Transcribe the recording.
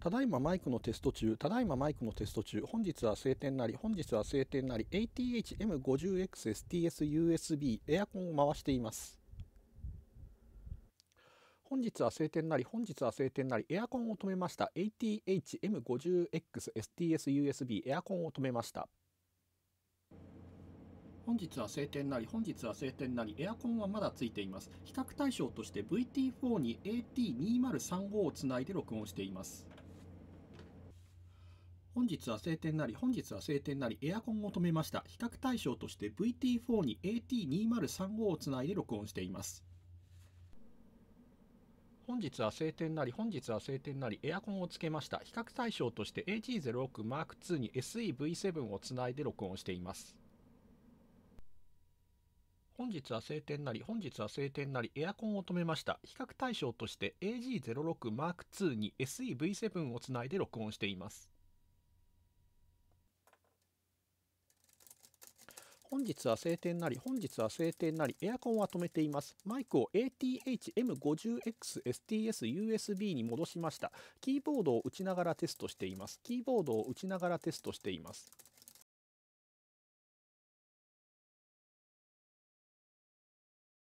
ただいまマイクのテスト中、ただいまマイクのテスト中、本日は晴天なり、本日は晴天なり、ATH-M50XSTS-USB エアコンを回しています。本日は晴天なり、本日は晴天なり、エアコンを止めました。ATH-M50XSTS-USB エアコンを止めました。本日は晴天なり、本日は晴天なり、エアコンはまだついています。比較対象として VT4 に AT2035 をつないで録音しています。本日は晴天なり、本日は晴天なり、エアコンを止めました。比較対象として VT4 に AT2035 をつないで録音しています。本日は晴天なり、本日は晴天なり、エアコンをつけました。比較対象として AG06M2 に SEV7 をつないで録音しています。本日は晴天なり、本日は晴天なり、エアコンを止めました。比較対象として AG06M2 に SEV7 をつないで録音しています。本日は晴天なり、本日は晴天なり、エアコンは止めています。マイクを ATH-M50XSTS-USB に戻しました。キーボードを打ちながらテストしています。キーボードを打ちながらテストしています。